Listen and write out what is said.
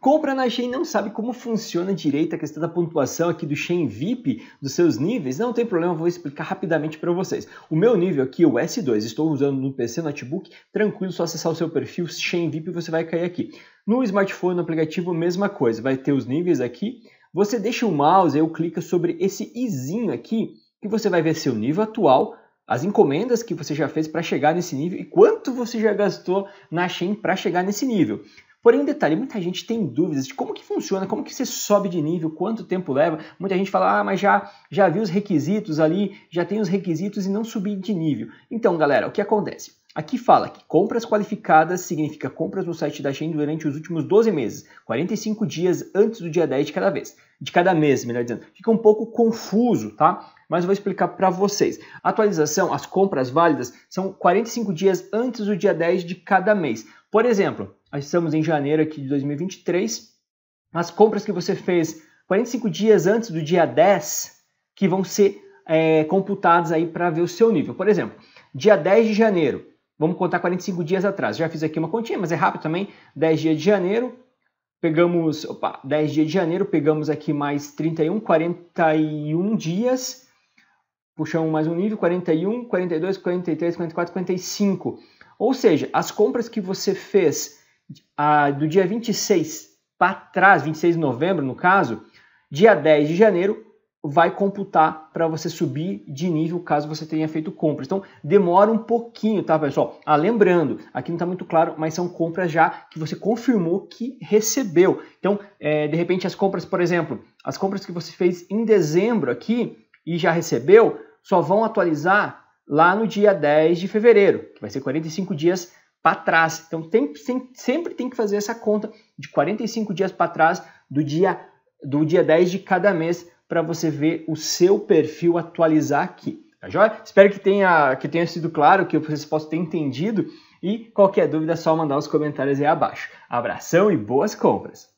compra na Shein não sabe como funciona direito a questão da pontuação aqui do Shein VIP, dos seus níveis, não tem problema, vou explicar rapidamente para vocês. O meu nível aqui, o S2, estou usando no PC, notebook, tranquilo, só acessar o seu perfil Shein VIP e você vai cair aqui. No smartphone, no aplicativo, mesma coisa, vai ter os níveis aqui, você deixa o mouse, eu clica sobre esse izinho aqui, que você vai ver seu nível atual, as encomendas que você já fez para chegar nesse nível e quanto você já gastou na Shein para chegar nesse nível. Porém, um detalhe, muita gente tem dúvidas de como que funciona, como que você sobe de nível, quanto tempo leva. Muita gente fala, ah, mas já, já vi os requisitos ali, já tem os requisitos e não subi de nível. Então, galera, o que acontece? Aqui fala que compras qualificadas significa compras no site da Shein durante os últimos 12 meses, 45 dias antes do dia 10 de cada vez, de cada mês, melhor dizendo. Fica um pouco confuso, tá? Mas eu vou explicar para vocês. atualização, as compras válidas são 45 dias antes do dia 10 de cada mês. Por exemplo, nós estamos em janeiro aqui de 2023. As compras que você fez 45 dias antes do dia 10 que vão ser é, computadas aí para ver o seu nível. Por exemplo, dia 10 de janeiro, vamos contar 45 dias atrás. Já fiz aqui uma continha, mas é rápido também. 10 dias de janeiro, pegamos, opa, 10 dias de janeiro, pegamos aqui mais 31, 41 dias. Puxamos mais um nível, 41, 42, 43, 44, 45. Ou seja, as compras que você fez ah, do dia 26 para trás, 26 de novembro no caso, dia 10 de janeiro vai computar para você subir de nível caso você tenha feito compra. Então demora um pouquinho, tá pessoal? Ah, lembrando, aqui não está muito claro, mas são compras já que você confirmou que recebeu. Então, é, de repente as compras, por exemplo, as compras que você fez em dezembro aqui e já recebeu, só vão atualizar lá no dia 10 de fevereiro, que vai ser 45 dias para trás. Então tem, sempre tem que fazer essa conta de 45 dias para trás do dia do dia 10 de cada mês para você ver o seu perfil atualizar aqui. Tá joia? Espero que tenha, que tenha sido claro, que vocês possam ter entendido. E qualquer dúvida é só mandar os comentários aí abaixo. Abração e boas compras!